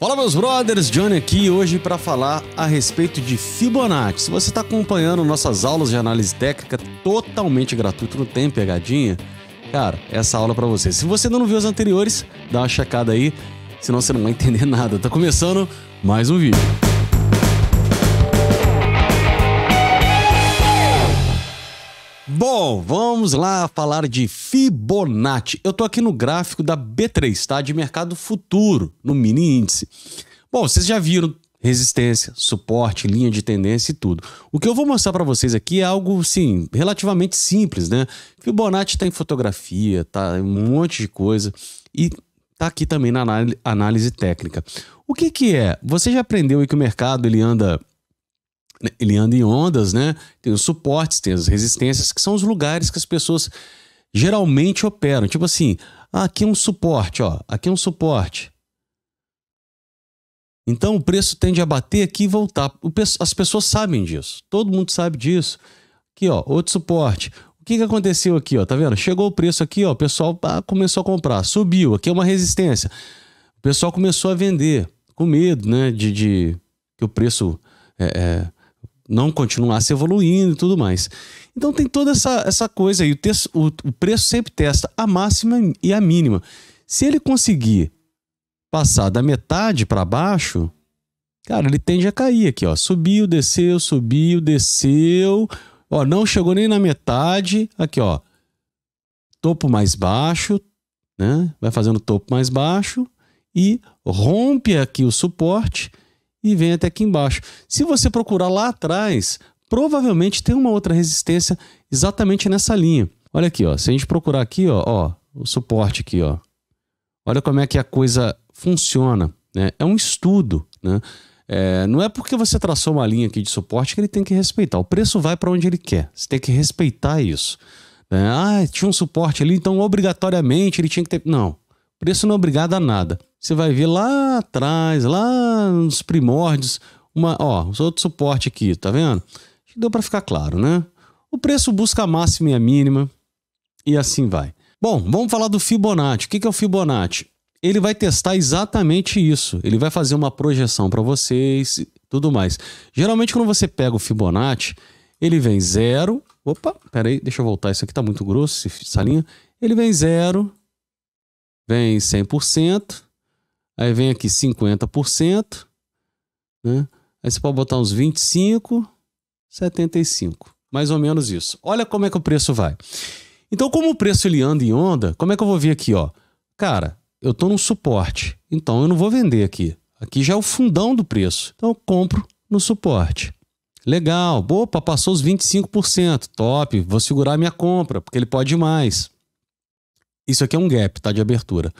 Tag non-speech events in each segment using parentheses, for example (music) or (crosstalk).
Fala meus brothers, Johnny aqui hoje para falar a respeito de Fibonacci. Se você está acompanhando nossas aulas de análise técnica totalmente gratuito, não tem pegadinha, cara, essa aula é para você. Se você ainda não viu as anteriores, dá uma checada aí, senão você não vai entender (laughs) nada. Tá começando mais um vídeo. Bom, vamos lá falar de Fibonacci. Eu tô aqui no gráfico da B3, tá? De mercado futuro, no mini índice. Bom, vocês já viram resistência, suporte, linha de tendência e tudo. O que eu vou mostrar para vocês aqui é algo, sim, relativamente simples, né? Fibonacci tá em fotografia, tá em um monte de coisa e tá aqui também na análise técnica. O que que é? Você já aprendeu aí que o mercado ele anda né? ele anda em ondas, né? Tem os suportes, tem as resistências, que são os lugares que as pessoas geralmente operam. Tipo assim, ah, aqui é um suporte, ó, aqui é um suporte. Então o preço tende a bater aqui e voltar. as pessoas sabem disso. Todo mundo sabe disso. Aqui, ó, outro suporte. O que, que aconteceu aqui, ó? Tá vendo? Chegou o preço aqui, ó, o pessoal ah, começou a comprar, subiu. Aqui é uma resistência. O pessoal começou a vender com medo, né, de, de que o preço é, é não continuasse evoluindo e tudo mais. Então tem toda essa, essa coisa aí. O, texto, o, o preço sempre testa a máxima e a mínima. Se ele conseguir passar da metade para baixo, cara, ele tende a cair aqui, ó. Subiu, desceu, subiu, desceu. Ó, não chegou nem na metade. Aqui, ó. Topo mais baixo, né? Vai fazendo topo mais baixo e rompe aqui o suporte e vem até aqui embaixo. Se você procurar lá atrás, provavelmente tem uma outra resistência exatamente nessa linha. Olha aqui, ó. Se a gente procurar aqui, ó, ó o suporte aqui, ó. Olha como é que a coisa funciona, né? É um estudo, né? É, não é porque você traçou uma linha aqui de suporte que ele tem que respeitar. O preço vai para onde ele quer. Você tem que respeitar isso. Né? Ah, tinha um suporte ali, então obrigatoriamente ele tinha que ter. Não, Preço não é obrigado a nada. Você vai ver lá atrás, lá nos primórdios, uma, ó, os outros suporte aqui, tá vendo? Deu para ficar claro, né? O preço busca a máxima e a mínima e assim vai. Bom, vamos falar do Fibonacci. O que é o Fibonacci? Ele vai testar exatamente isso. Ele vai fazer uma projeção para vocês, tudo mais. Geralmente quando você pega o Fibonacci, ele vem zero. Opa, peraí, deixa eu voltar. Isso aqui tá muito grosso, essa linha. Ele vem zero, vem 100%, aí vem aqui 50%, né? Aí você pode botar uns 25, 75, mais ou menos isso. Olha como é que o preço vai. Então, como o preço ele anda em onda, como é que eu vou ver aqui, ó? Cara, eu estou num suporte, então eu não vou vender aqui. Aqui já é o fundão do preço. Então eu compro no suporte. Legal, opa, passou os 25%, top, vou segurar minha compra, porque ele pode ir mais. Isso aqui é um gap, tá? De abertura.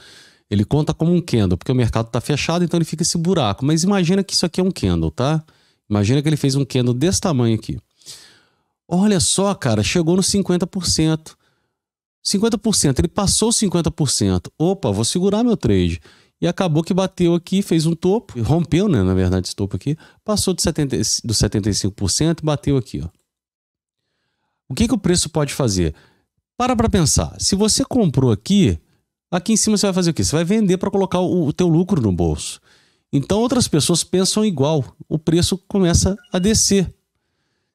Ele conta como um candle, porque o mercado está fechado, então ele fica esse buraco. Mas imagina que isso aqui é um candle, tá? Imagina que ele fez um candle desse tamanho aqui. Olha só, cara, chegou no 50%. 50%, ele passou 50%. Opa, vou segurar meu trade. E acabou que bateu aqui, fez um topo, rompeu, né, na verdade, esse topo aqui, passou de 70, do 75% e bateu aqui, ó. O que, que o preço pode fazer? Para para pensar. Se você comprou aqui, aqui em cima você vai fazer o quê? Você vai vender para colocar o, o teu lucro no bolso. Então outras pessoas pensam igual. O preço começa a descer.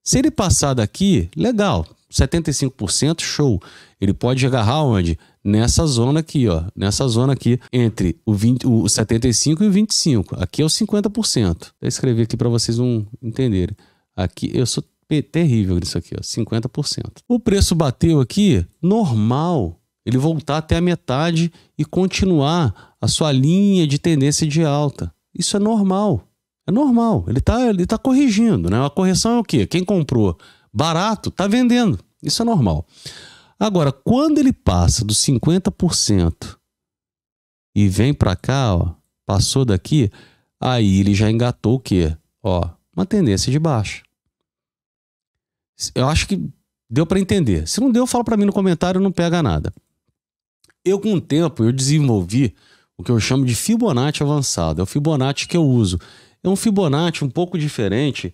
Se ele passar daqui, legal, 75% show. Ele pode agarrar onde? Nessa zona aqui, ó, nessa zona aqui entre o, 20, o 75 e o 25. Aqui é o 50%. Vou escrever aqui para vocês não entenderem. Aqui eu sou terrível isso aqui, ó, 50%. O preço bateu aqui, normal, ele voltar até a metade e continuar a sua linha de tendência de alta. Isso é normal. É normal. Ele está ele tá corrigindo, né? A correção é o quê? Quem comprou barato está vendendo. Isso é normal. Agora, quando ele passa dos 50% e vem para cá, ó, passou daqui, aí ele já engatou o quê? Ó, uma tendência de baixa. Eu acho que deu para entender. Se não deu, fala para mim no comentário, não pega nada. Eu, com o tempo, eu desenvolvi o que eu chamo de Fibonacci avançado. É o Fibonacci que eu uso. É um Fibonacci um pouco diferente,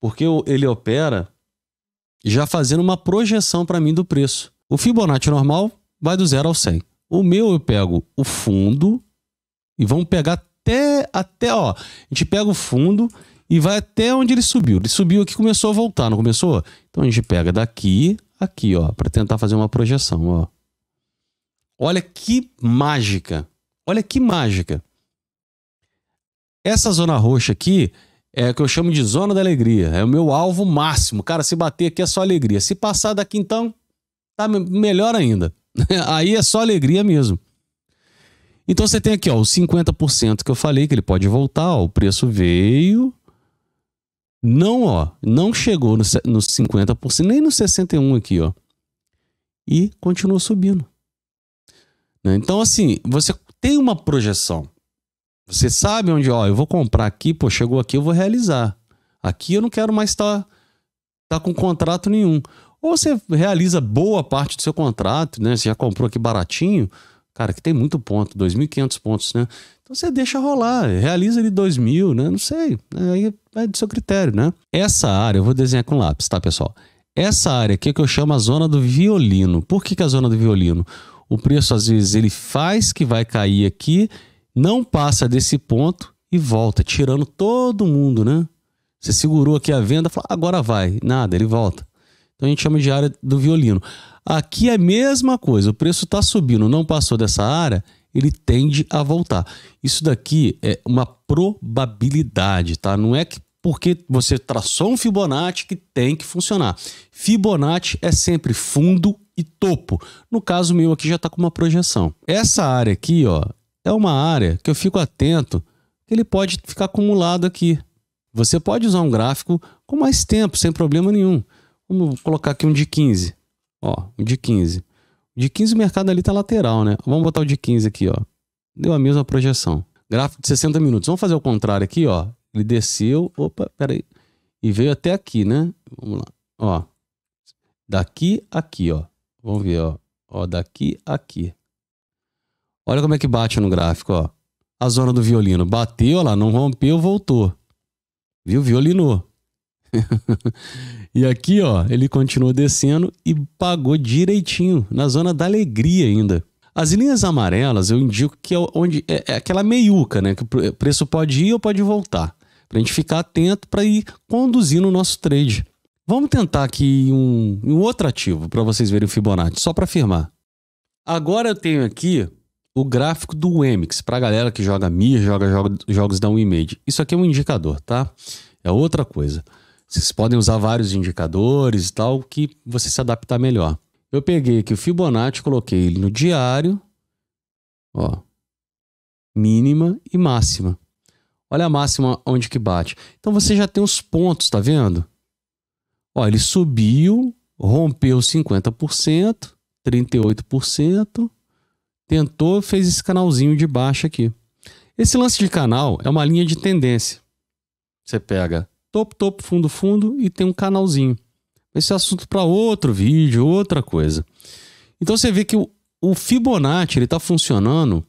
porque ele opera já fazendo uma projeção para mim do preço. O Fibonacci normal vai do zero ao 100. O meu eu pego o fundo e vamos pegar até, até ó, a gente pega o fundo e vai até onde ele subiu. Ele subiu aqui começou a voltar, não começou? Então a gente pega daqui, aqui, ó, para tentar fazer uma projeção, ó. Olha que mágica. Olha que mágica. Essa zona roxa aqui é o que eu chamo de zona da alegria. É o meu alvo máximo. Cara, se bater aqui é só alegria. Se passar daqui então, tá melhor ainda. (laughs) Aí é só alegria mesmo. Então você tem aqui ó, os 50% que eu falei que ele pode voltar, ó, o preço veio, não, ó, não chegou nos no 50%, nem nos 61% aqui, ó. E continuou subindo. Né? Então, assim, você tem uma projeção. Você sabe onde, ó, eu vou comprar aqui, pô, chegou aqui, eu vou realizar. Aqui eu não quero mais estar tá, tá com contrato nenhum. Ou você realiza boa parte do seu contrato, né? Você já comprou aqui baratinho, Cara, que tem muito ponto, 2.500 pontos, né? Então você deixa rolar, realiza ele 2.000, né? Não sei, aí é do seu critério, né? Essa área, eu vou desenhar com lápis, tá, pessoal? Essa área aqui é que eu chamo a zona do violino. Por que, que é a zona do violino? O preço, às vezes, ele faz que vai cair aqui, não passa desse ponto e volta, tirando todo mundo, né? Você segurou aqui a venda, fala, agora vai. Nada, ele volta. Então a gente chama de área do violino. Aqui é a mesma coisa, o preço está subindo, não passou dessa área, ele tende a voltar. Isso daqui é uma probabilidade, tá? Não é que porque você traçou um Fibonacci que tem que funcionar. Fibonacci é sempre fundo e topo. No caso meu aqui já está com uma projeção. Essa área aqui, ó, é uma área que eu fico atento que ele pode ficar acumulado aqui. Você pode usar um gráfico com mais tempo, sem problema nenhum. Vamos colocar aqui um de 15. Ó, o de 15. O de 15 o mercado ali tá lateral, né? Vamos botar o de 15 aqui, ó. Deu a mesma projeção. Gráfico de 60 minutos. Vamos fazer o contrário aqui, ó. Ele desceu, opa, peraí. E veio até aqui, né? Vamos lá. Ó. Daqui aqui, ó. Vamos ver, ó. Ó, daqui aqui. Olha como é que bate no gráfico, ó. A zona do violino bateu, ó lá, não rompeu, voltou. Viu? Violinou. (laughs) e aqui, ó, ele continuou descendo e pagou direitinho, na zona da alegria ainda. As linhas amarelas eu indico que é onde é, é aquela meiuca, né? Que o preço pode ir ou pode voltar. Para a gente ficar atento para ir conduzindo o nosso trade. Vamos tentar aqui um, um outro ativo para vocês verem o Fibonacci, só para afirmar. Agora eu tenho aqui o gráfico do Wemix, para a galera que joga Mir, joga, joga jogos da Unimade. Isso aqui é um indicador, tá? É outra coisa. Vocês podem usar vários indicadores e tal, que você se adaptar melhor. Eu peguei aqui o Fibonacci, coloquei ele no diário, ó, mínima e máxima. Olha a máxima onde que bate. Então você já tem os pontos, tá vendo? Ó, ele subiu, rompeu 50%, 38%, tentou, fez esse canalzinho de baixo aqui. Esse lance de canal é uma linha de tendência. Você pega topo, topo, fundo, fundo e tem um canalzinho. Esse é assunto para outro vídeo, outra coisa. Então você vê que o, o Fibonacci está funcionando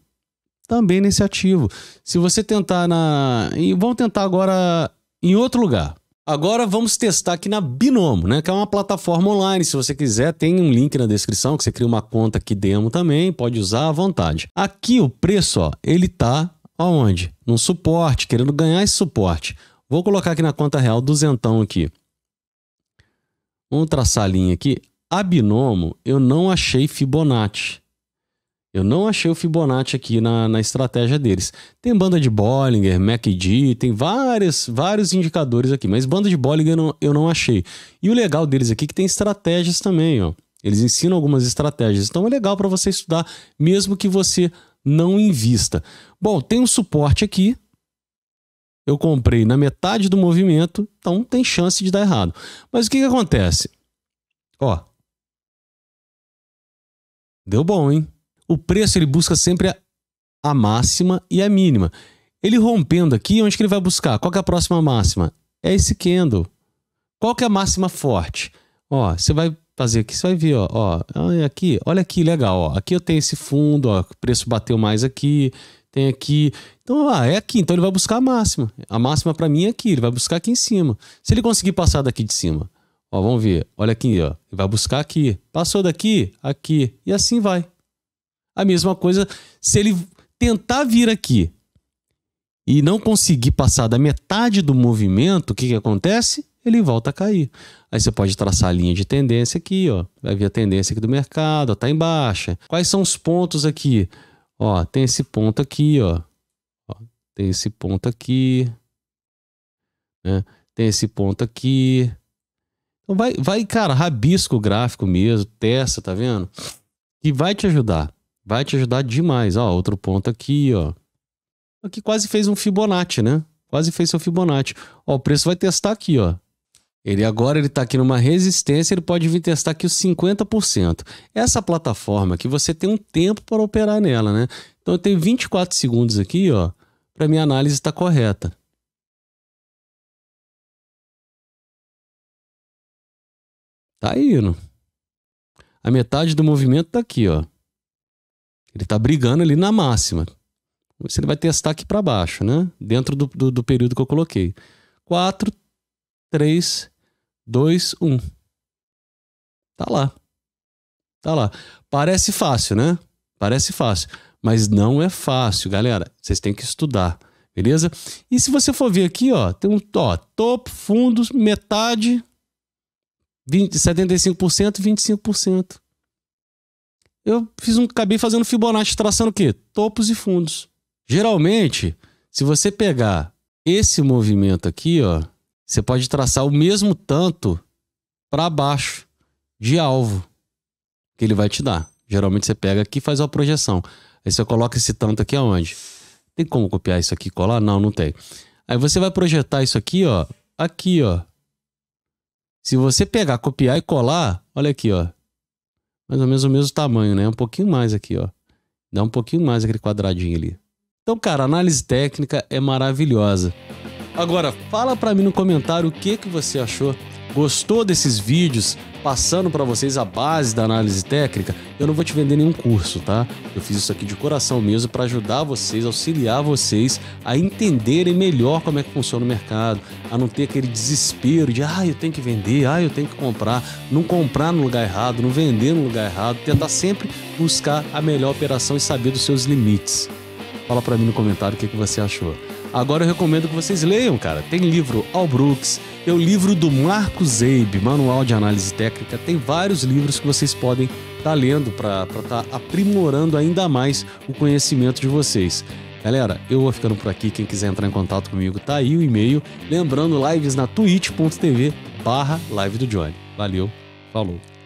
também nesse ativo. Se você tentar na. E vamos tentar agora em outro lugar. Agora vamos testar aqui na Binomo, né? Que é uma plataforma online. Se você quiser, tem um link na descrição que você cria uma conta aqui demo também, pode usar à vontade. Aqui o preço, ó, ele está aonde? Num suporte, querendo ganhar esse suporte. Vou colocar aqui na conta real, duzentão aqui. Vamos traçar a linha aqui. A binomo, eu não achei Fibonacci. Eu não achei o Fibonacci aqui na, na estratégia deles. Tem banda de Bollinger, MACD, tem várias, vários indicadores aqui, mas banda de Bollinger eu não, eu não achei. E o legal deles aqui é que tem estratégias também, ó. Eles ensinam algumas estratégias, então é legal para você estudar, mesmo que você não invista. Bom, tem um suporte aqui, eu comprei na metade do movimento, então tem chance de dar errado. Mas o que, que acontece? Ó. Deu bom, hein? O preço ele busca sempre a, a máxima e a mínima. Ele rompendo aqui, onde que ele vai buscar? Qual é a próxima máxima? É esse candle. Qual que é a máxima forte? Ó, você vai fazer aqui, você vai ver, ó, ó, aqui, olha aqui, legal, ó, aqui eu tenho esse fundo, ó, o preço bateu mais aqui, tem aqui. Então, ah, é aqui. Então ele vai buscar a máxima. A máxima para mim é aqui. Ele vai buscar aqui em cima. Se ele conseguir passar daqui de cima, ó, vamos ver. Olha aqui, ó. Ele vai buscar aqui. Passou daqui, aqui. E assim vai. A mesma coisa se ele tentar vir aqui e não conseguir passar da metade do movimento, o que, que acontece? Ele volta a cair. Aí você pode traçar a linha de tendência aqui, ó. Vai ver a tendência aqui do mercado, ó, tá em baixa. Quais são os pontos aqui? Ó, tem esse ponto aqui, ó. ó tem esse ponto aqui. Né? Tem esse ponto aqui. Então vai, vai, cara, rabisco o gráfico mesmo, testa, tá vendo? e vai te ajudar. Vai te ajudar demais. Ó, outro ponto aqui, ó. Aqui quase fez um Fibonacci, né? Quase fez seu Fibonacci. Ó, o preço vai testar aqui, ó. Ele agora ele está aqui numa resistência, ele pode vir testar aqui os 50%. Essa plataforma que você tem um tempo para operar nela, né? Então eu tenho 24 segundos aqui, ó, para minha análise estar tá correta. Tá indo. A metade do movimento tá aqui, ó. Ele tá brigando ali na máxima. Você vai testar aqui para baixo, né? Dentro do, do, do, período que eu coloquei. 4, 3, 2, 1. Tá lá. Tá lá. Parece fácil, né? Parece fácil. Mas não é fácil, galera. Vocês têm que estudar, beleza? E se você for ver aqui, ó, tem um ó, topo, fundo, metade, 20, 75%, 25%. Eu fiz um, acabei fazendo Fibonacci traçando o quê? Topos e fundos. Geralmente, se você pegar esse movimento aqui, ó, você pode traçar o mesmo tanto para baixo de alvo que ele vai te dar. Geralmente você pega aqui e faz uma projeção. Aí você coloca esse tanto aqui aonde? Tem como copiar isso aqui e colar? Não, não tem. Aí você vai projetar isso aqui, ó. Aqui, ó. Se você pegar, copiar e colar, olha aqui, ó. Mais ou menos o mesmo tamanho, né? Um pouquinho mais aqui, ó. Dá um pouquinho mais aquele quadradinho ali. Então, cara, a análise técnica é maravilhosa. Agora, fala para mim no comentário o que, que você achou. Gostou desses vídeos passando para vocês a base da análise técnica? Eu não vou te vender nenhum curso, tá? Eu fiz isso aqui de coração mesmo para ajudar vocês, auxiliar vocês a entenderem melhor como é que funciona o mercado, a não ter aquele desespero de ah, eu tenho que vender, ah, eu tenho que comprar, não comprar no lugar errado, não vender no lugar errado, tentar sempre buscar a melhor operação e saber dos seus limites. Fala para mim no comentário o que, que você achou. Agora eu recomendo que vocês leiam, cara. Tem livro Al Brooks, tem o livro do Marco Zeib, Manual de Análise Técnica. Tem vários livros que vocês podem estar tá lendo para estar tá aprimorando ainda mais o conhecimento de vocês. Galera, eu vou ficando por aqui. Quem quiser entrar em contato comigo, tá aí o e-mail. Lembrando, lives na twitch.tv barra live do Johnny. Valeu, falou.